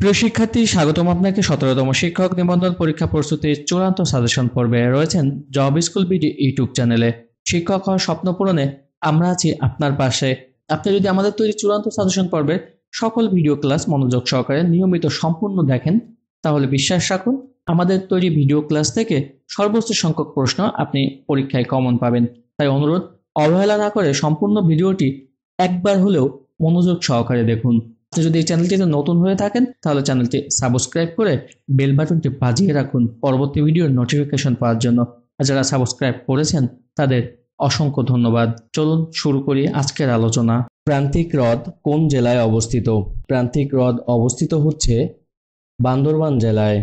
প্রিয় শিক্ষার্থী স্বাগতম আপনাকে সতেরোতম শিক্ষক নিবন্ধন পরীক্ষা প্রস্তুতির চূড়ান্ত সাজেশন পর্বে রয়েছেন জব স্কুল বিডি ইউটিউব চ্যানেলে শিক্ষক হওয়ার স্বপ্ন পূরণে আমরা আছি আপনার পাশে আপনি যদি আমাদের তৈরি চূড়ান্ত সাজেশন পর্বে সকল ভিডিও ক্লাস মনোযোগ সহকারে নিয়মিত সম্পূর্ণ দেখেন তাহলে বিশ্বাস রাখুন আমাদের তৈরি ভিডিও ক্লাস থেকে সর্বোচ্চ সংখ্যক প্রশ্ন আপনি পরীক্ষায় কমন পাবেন তাই অনুরোধ অবহেলা না করে সম্পূর্ণ ভিডিওটি একবার হলেও মনোযোগ সহকারে দেখুন আপনি যদি এই চ্যানেলটিতে নতুন হয়ে থাকেন তাহলে চ্যানেলটি সাবস্ক্রাইব করে বেল বাটনটি বাজিয়ে রাখুন পরবর্তী ভিডিওর নোটিফিকেশন পাওয়ার জন্য আর যারা সাবস্ক্রাইব করেছেন তাদের অসংখ্য ধন্যবাদ চলুন শুরু করি আজকের আলোচনা প্রান্তিক হ্রদ কোন জেলায় অবস্থিত প্রান্তিক হ্রদ অবস্থিত হচ্ছে বান্দরবান জেলায়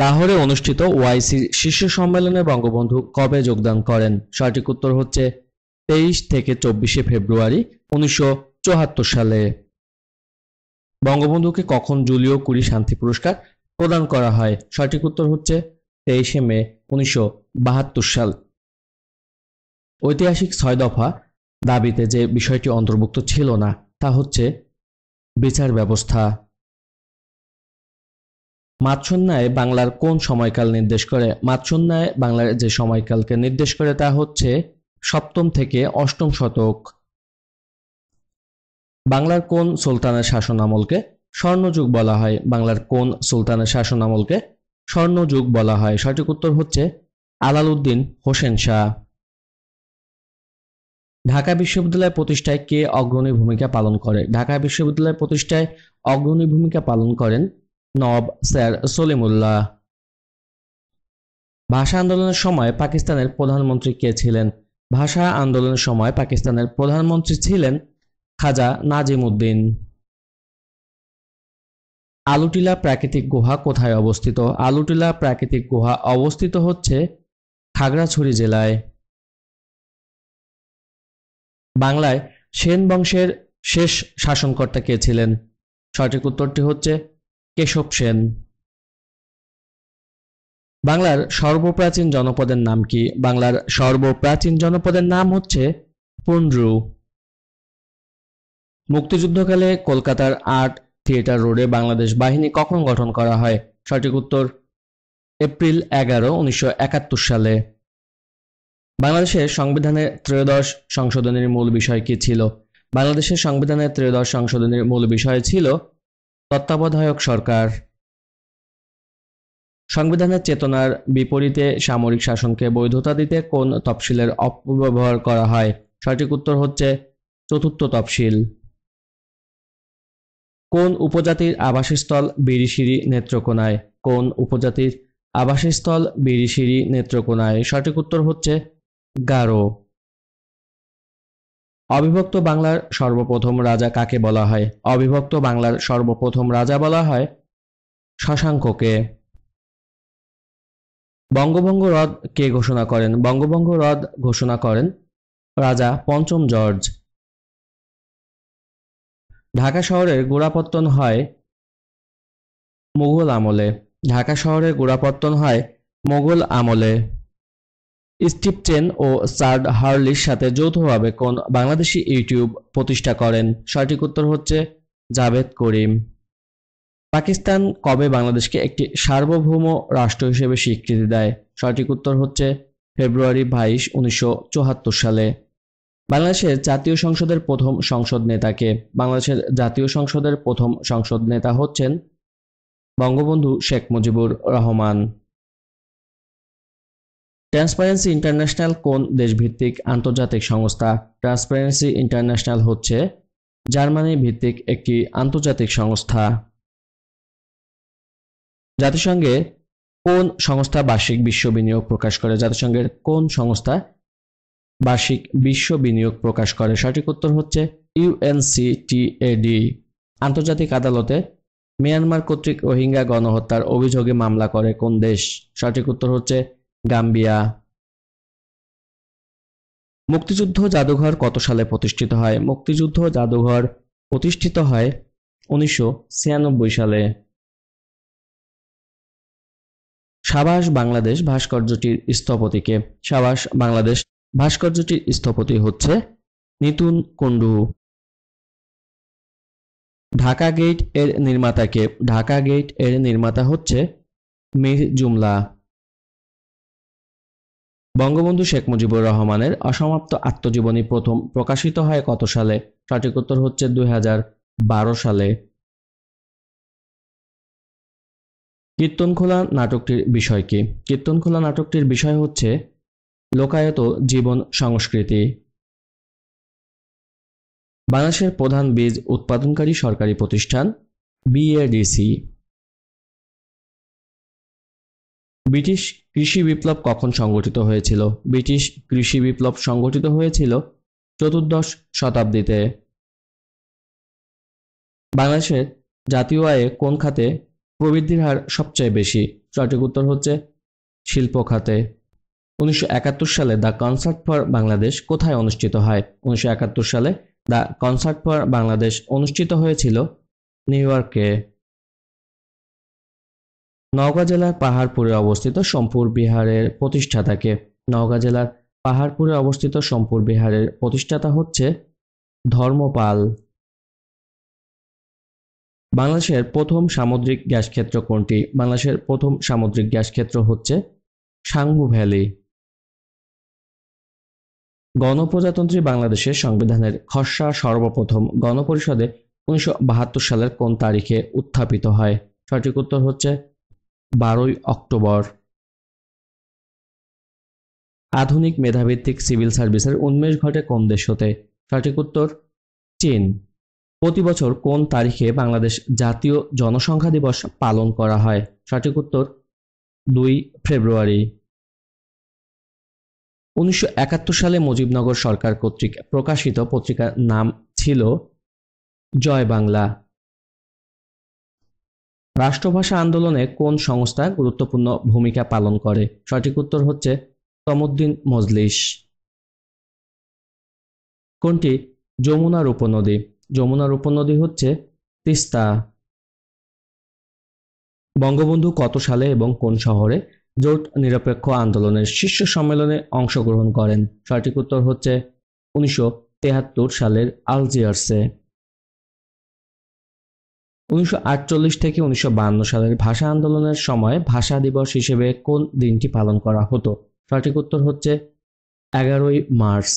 লাহোরে অনুষ্ঠিত ওয়াইসি শীর্ষ সম্মেলনে বঙ্গবন্ধু কবে যোগদান করেন সঠিক উত্তর হচ্ছে তেইশ থেকে চব্বিশে ফেব্রুয়ারি উনিশশো চুয়াত্তর সালে বঙ্গবন্ধুকে কখন জুলিও কুড়ি শান্তি পুরস্কার প্রদান করা হয় সঠিক উত্তর হচ্ছে তেইশে মে উনিশশো সাল ঐতিহাসিক ছয় দফা দাবিতে যে বিষয়টি অন্তর্ভুক্ত ছিল না তা হচ্ছে বিচার ব্যবস্থা মাতসন্যায় বাংলার কোন সময়কাল নির্দেশ করে মাতসন্যায় বাংলার যে সময়কালকে নির্দেশ করে তা হচ্ছে সপ্তম থেকে অষ্টম শতক বাংলার কোন সুলতানের শাসনামলকে স্বর্ণযুগ বলা হয় বাংলার কোন সুলতানের শাসনামলকে স্বর্ণযুগ বলা হয় সঠিক উত্তর হচ্ছে আলালউদ্দিন হোসেন শাহ ঢাকা বিশ্ববিদ্যালয় প্রতিষ্ঠায় কে অগ্রণী ভূমিকা পালন করে ঢাকা বিশ্ববিদ্যালয় প্রতিষ্ঠায় অগ্রণী ভূমিকা পালন করেন নব স্যার সলিমুল্লাহ ভাষা আন্দোলনের সময় পাকিস্তানের প্রধানমন্ত্রী কে ছিলেন ভাষা আন্দোলনের সময় পাকিস্তানের প্রধানমন্ত্রী ছিলেন খাজা উদ্দিন আলুটিলা প্রাকৃতিক গুহা কোথায় অবস্থিত আলুটিলা প্রাকৃতিক গুহা অবস্থিত হচ্ছে খাগড়াছড়ি জেলায় বাংলায় সেন বংশের শেষ শাসনকর্তা কে ছিলেন সঠিক উত্তরটি হচ্ছে কেশব সেন বাংলার সর্বপ্রাচীন জনপদের নাম কি বাংলার সর্বপ্রাচীন জনপদের নাম হচ্ছে পুন্ড্রু মুক্তিযুদ্ধকালে কলকাতার আর্ট থিয়েটার রোডে বাংলাদেশ বাহিনী কখন গঠন করা হয় সঠিক উত্তর এপ্রিল এগারো উনিশশো সালে বাংলাদেশের সংবিধানের ত্রয়োদশ সংশোধনের মূল বিষয় কি ছিল বাংলাদেশের সংবিধানের ত্রয়োদশ সংশোধনের মূল বিষয় ছিল তত্ত্বাবধায়ক সরকার সংবিধানের চেতনার বিপরীতে সামরিক শাসনকে বৈধতা দিতে কোন তফসিলের অপব্যবহার করা হয় সঠিক উত্তর হচ্ছে চতুর্থ তফসিল কোন উপজাতির আবাসস্থল বিড়িশিরি নেত্রকোনায় কোন উপজাতির আবাসস্থল বিড়িশিরি নেত্রকোনায় সঠিক উত্তর হচ্ছে গারো অবিভক্ত বাংলার সর্বপ্রথম রাজা কাকে বলা হয় অবিভক্ত বাংলার সর্বপ্রথম রাজা বলা হয় শশাঙ্ককে বঙ্গভঙ্গ হ্রদ কে ঘোষণা করেন বঙ্গভঙ্গ হ্রদ ঘোষণা করেন রাজা পঞ্চম জর্জ ঢাকা শহরের গোড়াপত্তন হয় মোগল আমলে ঢাকা শহরের গোড়াপত্তন হয় মোগল আমলে স্টিপটেন ও সার্ড হার্লির সাথে যৌথভাবে কোন বাংলাদেশি ইউটিউব প্রতিষ্ঠা করেন সঠিক উত্তর হচ্ছে জাভেদ করিম পাকিস্তান কবে বাংলাদেশকে একটি সার্বভৌম রাষ্ট্র হিসেবে স্বীকৃতি দেয় সঠিক উত্তর হচ্ছে ফেব্রুয়ারি বাইশ উনিশশো সালে বাংলাদেশের জাতীয় সংসদের প্রথম সংসদ নেতাকে বাংলাদেশের জাতীয় সংসদের প্রথম সংসদ নেতা হচ্ছেন বঙ্গবন্ধু শেখ মুজিবুর রহমান ট্রান্সপারেন্সি ইন্টারন্যাশনাল কোন দেশভিত্তিক আন্তর্জাতিক সংস্থা ট্রান্সপারেন্সি ইন্টারন্যাশনাল হচ্ছে জার্মানি ভিত্তিক একটি আন্তর্জাতিক সংস্থা জাতিসংঘে কোন সংস্থা বার্ষিক বিশ্ব বিনিয়োগ প্রকাশ করে জাতিসংঘের কোন সংস্থা বার্ষিক বিশ্ব বিনিয়োগ প্রকাশ করে সঠিক উত্তর হচ্ছে ইউএনসিটিএডি আন্তর্জাতিক আদালতে মিয়ানমার কর্তৃক রোহিঙ্গা গণহত্যার অভিযোগে মামলা করে কোন দেশ সঠিক উত্তর হচ্ছে গাম্বিয়া মুক্তিযুদ্ধ জাদুঘর কত সালে প্রতিষ্ঠিত হয় মুক্তিযুদ্ধ জাদুঘর প্রতিষ্ঠিত হয় উনিশশো সালে সাবাস বাংলাদেশ ভাস্কর্যটির স্থপতিকে সাবাস বাংলাদেশ ভাস্কর্যটির স্থপতি হচ্ছে নিতুন কুন্ডু। ঢাকা গেট এর নির্মাতা কে? ঢাকা গেট এর নির্মাতা হচ্ছে মির জুমলা। বঙ্গবন্ধু শেখ মুজিবুর রহমানের অসমাপ্ত আত্মজীবনী প্রথম প্রকাশিত হয় কত সালে? সঠিক উত্তর হচ্ছে দুই সালে। কীর্তনখোলা নাটকটির বিষয় কি কীর্তনখোলা নাটকটির বিষয় হচ্ছে লোকায়ত জীবন সংস্কৃতি বাংলাদেশের প্রধান বীজ উৎপাদনকারী সরকারি প্রতিষ্ঠান বিএডিসি ব্রিটিশ কৃষি বিপ্লব কখন সংগঠিত হয়েছিল ব্রিটিশ কৃষি বিপ্লব সংগঠিত হয়েছিল চতুর্দশ শতাব্দীতে বাংলাদেশের জাতীয় আয়ে কোন খাতে প্রবৃদ্ধির হার সবচেয়ে বেশি সঠিক উত্তর হচ্ছে শিল্প খাতে উনিশশো সালে দ্য কনসার্ট ফর বাংলাদেশ কোথায় অনুষ্ঠিত হয় উনিশশো সালে দ্য কনসার্ট ফর বাংলাদেশ অনুষ্ঠিত হয়েছিল নিউ ইয়র্কে নওগাঁ জেলার পাহাড়পুরে অবস্থিত সোমপুর বিহারের প্রতিষ্ঠাতাকে নওগাঁ জেলার পাহাড়পুরে অবস্থিত সম্পুর বিহারের প্রতিষ্ঠাতা হচ্ছে ধর্মপাল বাংলাদেশের প্রথম সামুদ্রিক গ্যাস ক্ষেত্র কোনটি বাংলাদেশের প্রথম সামুদ্রিক গ্যাস ক্ষেত্র হচ্ছে সাঙ্গু ভ্যালি গণপ্রজাতন্ত্রী বাংলাদেশের সংবিধানের খসড়া সর্বপ্রথম গণপরিষদে উনিশশো সালের কোন তারিখে উত্থাপিত হয় সঠিক উত্তর হচ্ছে বারোই অক্টোবর আধুনিক মেধাভিত্তিক সিভিল সার্ভিসের উন্মেষ ঘটে কোন দেশ হতে সঠিক উত্তর চীন প্রতি বছর কোন তারিখে বাংলাদেশ জাতীয় জনসংখ্যা দিবস পালন করা হয় সঠিক উত্তর দুই ফেব্রুয়ারি উনিশশো সালে মুজিবনগর সরকার কর্তৃক প্রকাশিত পত্রিকার নাম ছিল জয় বাংলা রাষ্ট্রভাষা আন্দোলনে কোন সংস্থা গুরুত্বপূর্ণ ভূমিকা পালন করে সঠিক উত্তর হচ্ছে তমুদ্দিন মজলিস কোনটি যমুনার উপনদী যমুনার উপনদী হচ্ছে তিস্তা বঙ্গবন্ধু কত সালে এবং কোন শহরে জোট নিরপেক্ষ আন্দোলনের শীর্ষ সম্মেলনে অংশগ্রহণ করেন সঠিক উত্তর হচ্ছে উনিশশো সালের আলজিয়ার্সে উনিশশো থেকে উনিশশো সালের ভাষা আন্দোলনের সময় ভাষা দিবস হিসেবে কোন দিনটি পালন করা হতো সঠিক উত্তর হচ্ছে এগারোই মার্চ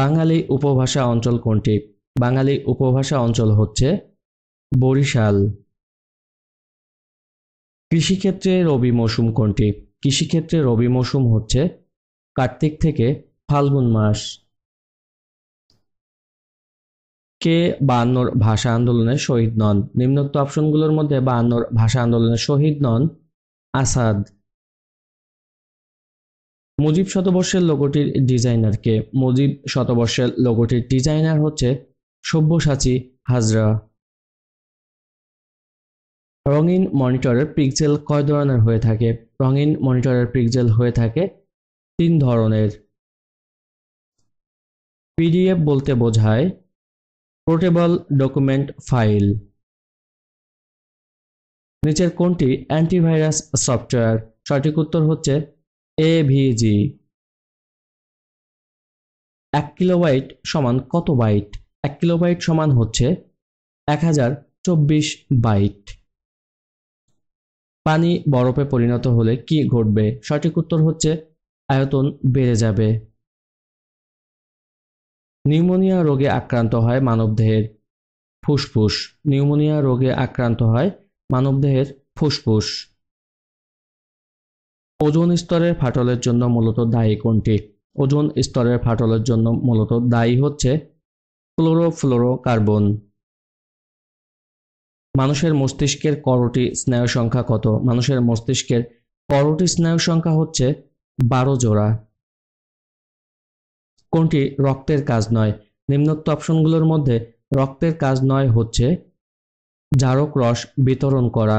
বাঙালি উপভাষা অঞ্চল কোনটি বাঙালি উপভাষা অঞ্চল হচ্ছে বরিশাল কৃষিক্ষেত্রে রবি মৌসুম কোনটি কৃষিক্ষেত্রে রবি মৌসুম হচ্ছে কার্তিক থেকে ফাল্গুন মাস কে বায়ান্নর ভাষা আন্দোলনের শহীদ নন নিম্নোক্ত অপশনগুলোর মধ্যে বায়ান্নর ভাষা আন্দোলনের শহীদ নন আসাদ মুজিব শতবর্ষের লোগোটির ডিজাইনার কে মুজিব শতবর্ষের লোগোটির ডিজাইনার হচ্ছে সব্যসাচী হাজরা রঙিন মনিটরের পিক্সেল কয় ধরনের হয়ে থাকে রঙিন মনিটরের পিক্সেল হয়ে থাকে তিন ধরনের পিডিএফ বলতে বোঝায় পোর্টেবল ডকুমেন্ট ফাইল নিচের কোনটি অ্যান্টিভাইরাস সফটওয়্যার সঠিক উত্তর হচ্ছে এভিজি এক কিলোবাইট সমান কত বাইট এক কিলোবাইট সমান হচ্ছে এক হাজার চব্বিশ বাইট পানি বরফে পরিণত হলে কি ঘটবে সঠিক উত্তর হচ্ছে আয়তন বেড়ে যাবে নিউমোনিয়া রোগে আক্রান্ত হয় মানবদেহের ফুসফুস নিউমোনিয়া রোগে আক্রান্ত হয় মানবদেহের ফুসফুস ওজন স্তরের ফাটলের জন্য মূলত দায়ী কোনটি ওজন স্তরের ফাটলের জন্য মূলত দায়ী হচ্ছে ক্লোরোফ্লোরোকার্বন মানুষের মস্তিষ্কের করোটি স্নায়ু সংখ্যা কত মানুষের মস্তিষ্কের করোটি স্নায়ু সংখ্যা হচ্ছে বারো জোড়া কোনটি রক্তের কাজ নয় নিম্নোক্ত অপশনগুলোর মধ্যে রক্তের কাজ নয় হচ্ছে জারক রস বিতরণ করা